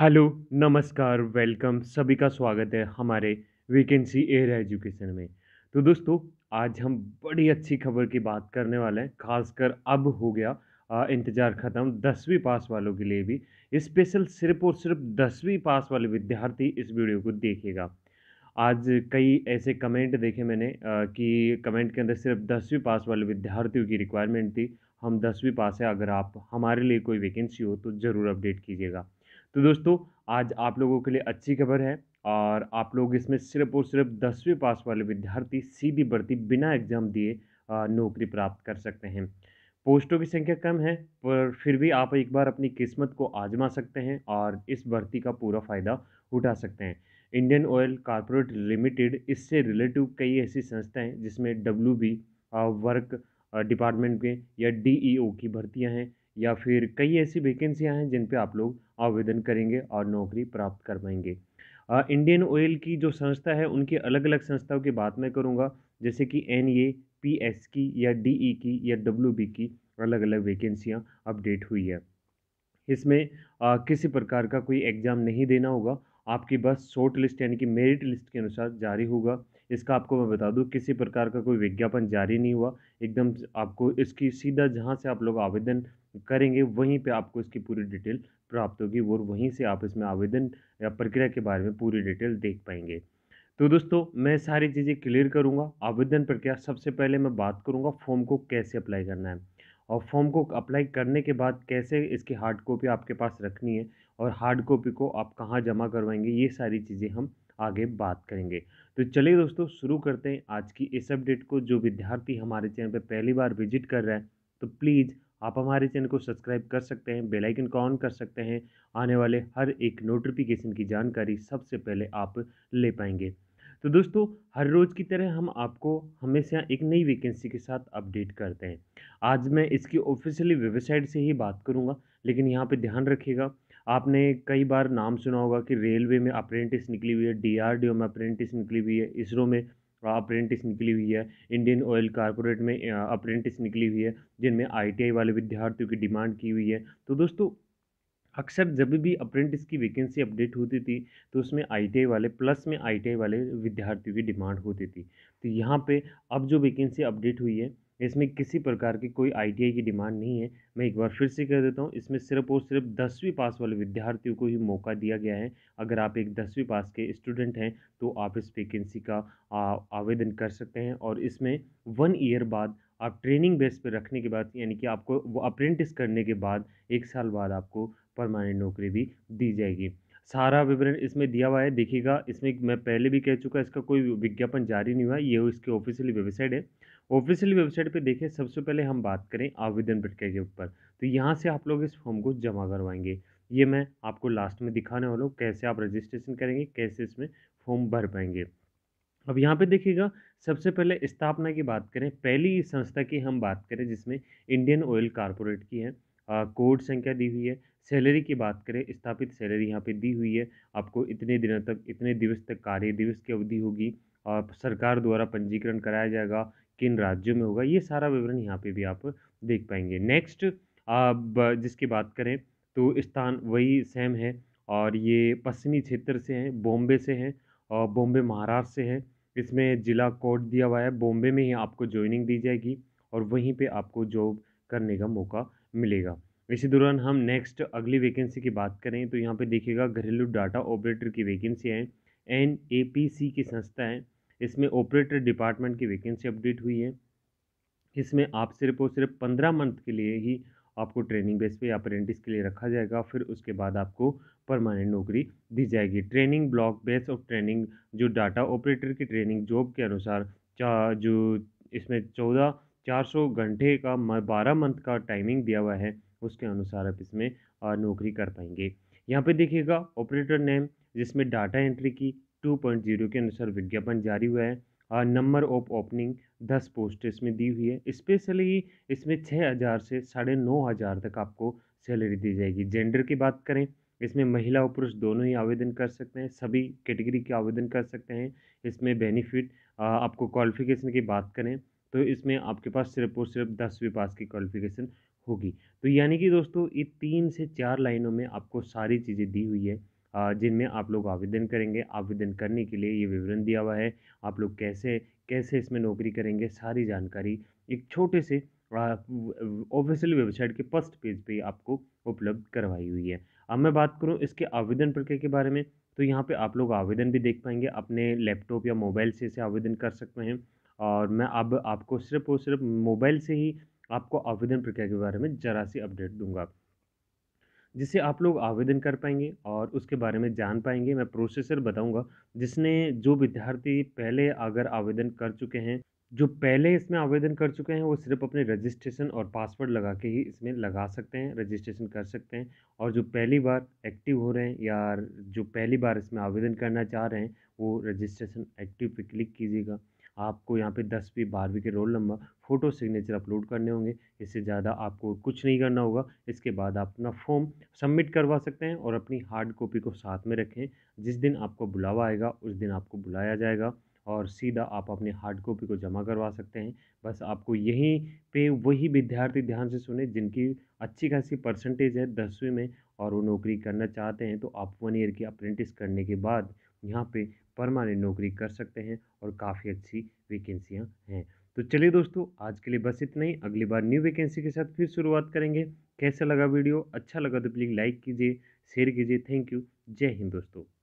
hello नमस्कार welcome सभी का स्वागत है हमारे वीकेंसी एयर एजुकेशन में तो दोस्तों आज हम बड़ी अच्छी खबर की बात करने वाले हैं खासकर अब हो गया इंतज़ार ख़त्म दसवीं पास वालों के लिए भी स्पेशल सिर्फ और सिर्फ दसवीं पास वाले विद्यार्थी इस वीडियो को देखेगा आज कई ऐसे कमेंट देखे मैंने आ, कि कमेंट के अंदर सिर्फ दसवीं पास वाले विद्यार्थियों की रिक्वायरमेंट थी हम दसवीं पास है अगर आप हमारे लिए कोई वैकेंसी हो तो ज़रूर अपडेट कीजिएगा तो दोस्तों आज आप लोगों के लिए अच्छी खबर है और आप लोग इसमें सिर्फ और सिर्फ दसवीं पास वाले विद्यार्थी सीधी भर्ती बिना एग्ज़ाम दिए नौकरी प्राप्त कर सकते हैं पोस्टों की संख्या कम है पर फिर भी आप एक बार अपनी किस्मत को आजमा सकते हैं और इस भर्ती का पूरा फ़ायदा उठा सकते हैं इंडियन ऑयल कॉरपोरेट लिमिटेड इससे रिलेटिव कई ऐसी संस्थाएं जिसमें डब्ल्यू बी वर्क डिपार्टमेंट में या डी ई e की भर्तियाँ हैं या फिर कई ऐसी वैकेंसियाँ हैं जिन पर आप लोग आवेदन करेंगे और नौकरी प्राप्त कर पाएंगे इंडियन ऑयल की जो संस्था है उनकी अलग अलग संस्थाओं की बात मैं करूँगा जैसे कि एन ए पी एस की या डी ई की या डब्ल्यू बी की अलग अलग वैकेंसियाँ अपडेट हुई है इसमें आ, किसी प्रकार का कोई एग्ज़ाम नहीं देना होगा आपकी बस शॉर्ट लिस्ट यानी कि मेरिट लिस्ट के अनुसार जारी होगा इसका आपको मैं बता दूं किसी प्रकार का कोई विज्ञापन जारी नहीं हुआ एकदम आपको इसकी सीधा जहां से आप लोग आवेदन करेंगे वहीं पे आपको इसकी पूरी डिटेल प्राप्त होगी और वहीं से आप इसमें आवेदन या प्रक्रिया के बारे में पूरी डिटेल देख पाएंगे तो दोस्तों मैं सारी चीज़ें क्लियर करूँगा आवेदन प्रक्रिया सबसे पहले मैं बात करूँगा फॉर्म को कैसे अप्लाई करना है और फॉर्म को अप्लाई करने के बाद कैसे इसकी हार्ड कॉपी आपके पास रखनी है और हार्ड कॉपी को आप कहाँ जमा करवाएंगे ये सारी चीज़ें हम आगे बात करेंगे तो चलिए दोस्तों शुरू करते हैं आज की इस अपडेट को जो विद्यार्थी हमारे चैनल पर पहली बार विजिट कर रहे हैं तो प्लीज़ आप हमारे चैनल को सब्सक्राइब कर सकते हैं बेल आइकन को ऑन कर सकते हैं आने वाले हर एक नोटिफिकेशन की जानकारी सबसे पहले आप ले पाएंगे तो दोस्तों हर रोज़ की तरह हम आपको हमेशा एक नई वैकेंसी के साथ अपडेट करते हैं आज मैं इसकी ऑफिशियली वेबसाइट से ही बात करूँगा लेकिन यहाँ पर ध्यान रखिएगा आपने कई बार नाम सुना होगा कि रेलवे में अप्रेंटिस निकली हुई है डी में अप्रेंटिस निकली हुई है इसरो में अप्रेंटिस निकली हुई है इंडियन ऑयल कॉरपोरेट में अप्रेंटिस निकली हुई है जिनमें आईटीआई वाले विद्यार्थियों की डिमांड की हुई है तो दोस्तों अक्सर जब भी अप्रेंटिस की वैकेंसी अपडेट होती थी तो उसमें आईटीआई वाले प्लस में आईटीआई वाले विद्यार्थियों की डिमांड होती थी तो यहाँ पे अब जो वैकेंसी अपडेट हुई है इसमें किसी प्रकार की कोई आई की डिमांड नहीं है मैं एक बार फिर से कह देता हूँ इसमें सिर्फ और सिर्फ दसवीं पास वाले विद्यार्थियों को ही मौका दिया गया है अगर आप एक दसवीं पास के स्टूडेंट हैं तो आप इस वेकेंसी का आवेदन कर सकते हैं और इसमें वन ईयर बाद आप ट्रेनिंग बेस पर रखने के बाद यानी कि आपको वो अप्रेंटिस करने के बाद एक साल बाद आपको परमानेंट नौकरी भी दी जाएगी सारा विवरण इसमें दिया हुआ है देखिएगा इसमें मैं पहले भी कह चुका इसका कोई विज्ञापन जारी नहीं हुआ ये इसके ऑफिशियल वेबसाइट है ऑफिशियल वेबसाइट पे देखें सबसे पहले हम बात करें आवेदन प्रक्रिया के ऊपर तो यहाँ से आप लोग इस फॉर्म को जमा करवाएंगे ये मैं आपको लास्ट में दिखाने वाला हूँ कैसे आप रजिस्ट्रेशन करेंगे कैसे इसमें फॉर्म भर पाएंगे अब यहाँ पे देखिएगा सबसे पहले स्थापना की बात करें पहली संस्था की हम बात करें जिसमें इंडियन ऑयल कॉरपोरेट की है कोड संख्या दी हुई है सैलरी की बात करें स्थापित सैलरी यहाँ पे दी हुई है आपको इतने दिनों तक इतने दिवस तक कार्य दिवस की अवधि होगी और सरकार द्वारा पंजीकरण कराया जाएगा किन राज्यों में होगा ये सारा विवरण यहाँ पे भी आप देख पाएंगे नेक्स्ट आप जिसकी बात करें तो स्थान वही सेम है और ये पश्चिमी क्षेत्र से हैं बॉम्बे से हैं और बॉम्बे महाराष्ट्र से है इसमें ज़िला कोड दिया हुआ है बॉम्बे में ही आपको ज्वाइनिंग दी जाएगी और वहीं पर आपको जॉब करने का मौका मिलेगा इसी दौरान हम नेक्स्ट अगली वैकेंसी की बात करें तो यहाँ पे देखिएगा घरेलू डाटा ऑपरेटर की वैकेंसी है एन ए पी सी की संस्था है इसमें ऑपरेटर डिपार्टमेंट की वैकेंसी अपडेट हुई है इसमें आप सिर्फ और सिर्फ पंद्रह मंथ के लिए ही आपको ट्रेनिंग बेस पे अप्रेंटिस के लिए रखा जाएगा फिर उसके बाद आपको परमानेंट नौकरी दी जाएगी training block base of training जो डाटा ऑपरेटर की ट्रेनिंग जॉब के अनुसार जो इसमें चौदह 400 घंटे का बारह मंथ का टाइमिंग दिया हुआ है उसके अनुसार आप इसमें नौकरी कर पाएंगे यहाँ पे देखिएगा ऑपरेटर नेम जिसमें डाटा एंट्री की 2.0 के अनुसार विज्ञापन जारी हुआ है नंबर ऑफ ओपनिंग दस पोस्ट इसमें दी हुई है स्पेशली इसमें छः हज़ार से साढ़े नौ हज़ार तक आपको सैलरी दी जाएगी जेंडर की बात करें इसमें महिला और पुरुष दोनों ही आवेदन कर सकते हैं सभी कैटेगरी के आवेदन कर सकते हैं इसमें बेनिफिट आपको क्वालिफिकेशन की बात करें तो इसमें आपके पास सिर्फ और सिर्फ दसवीं पास की क्वालिफिकेशन होगी तो यानी कि दोस्तों ये तीन से चार लाइनों में आपको सारी चीज़ें दी हुई है जिनमें आप लोग आवेदन करेंगे आवेदन करने के लिए ये विवरण दिया हुआ है आप लोग कैसे कैसे इसमें नौकरी करेंगे सारी जानकारी एक छोटे से ऑफिशियल वेबसाइट के फर्स्ट पेज पे आपको उपलब्ध करवाई हुई है अब मैं बात करूँ इसके आवेदन प्रक्रिया के बारे में तो यहाँ पे आप लोग आवेदन भी देख पाएंगे अपने लैपटॉप या मोबाइल से इसे आवेदन कर सकते हैं और मैं अब आपको सिर्फ और सिर्फ मोबाइल से ही आपको आवेदन प्रक्रिया के बारे में ज़रा सी अपडेट दूंगा जिससे आप लोग आवेदन कर पाएंगे और उसके बारे में जान पाएंगे मैं प्रोसेसर बताऊंगा जिसने जो विद्यार्थी पहले अगर आवेदन कर चुके हैं जो पहले इसमें आवेदन कर चुके हैं वो सिर्फ अपने रजिस्ट्रेशन और पासवर्ड लगा के ही इसमें लगा सकते हैं रजिस्ट्रेशन कर सकते हैं और जो पहली बार एक्टिव हो रहे हैं या जो पहली बार इसमें आवेदन करना चाह रहे हैं वो रजिस्ट्रेशन एक्टिव पे क्लिक कीजिएगा आपको यहाँ पे दसवीं बारहवीं के roll number photo signature upload करने होंगे इससे ज़्यादा आपको कुछ नहीं करना होगा इसके बाद आप अपना फॉर्म सबमिट करवा सकते हैं और अपनी हार्ड कॉपी को साथ में रखें जिस दिन आपको बुलावा आएगा उस दिन आपको बुलाया जाएगा और सीधा आप अपने हार्ड कॉपी को जमा करवा सकते हैं बस आपको यहीं पे वही विद्यार्थी ध्यान से सुने जिनकी अच्छी खासी परसेंटेज है दसवीं में और वो नौकरी करना चाहते हैं तो आप वन ईयर की अप्रेंटिस करने के बाद यहाँ पे परमानेंट नौकरी कर सकते हैं और काफ़ी अच्छी वैकेंसियाँ हैं तो चलिए दोस्तों आज के लिए बस इतना ही अगली बार न्यू वैकेंसी के साथ फिर शुरुआत करेंगे कैसा लगा वीडियो अच्छा लगा तो प्लीज़ लाइक कीजिए शेयर कीजिए थैंक यू जय हिंद दोस्तों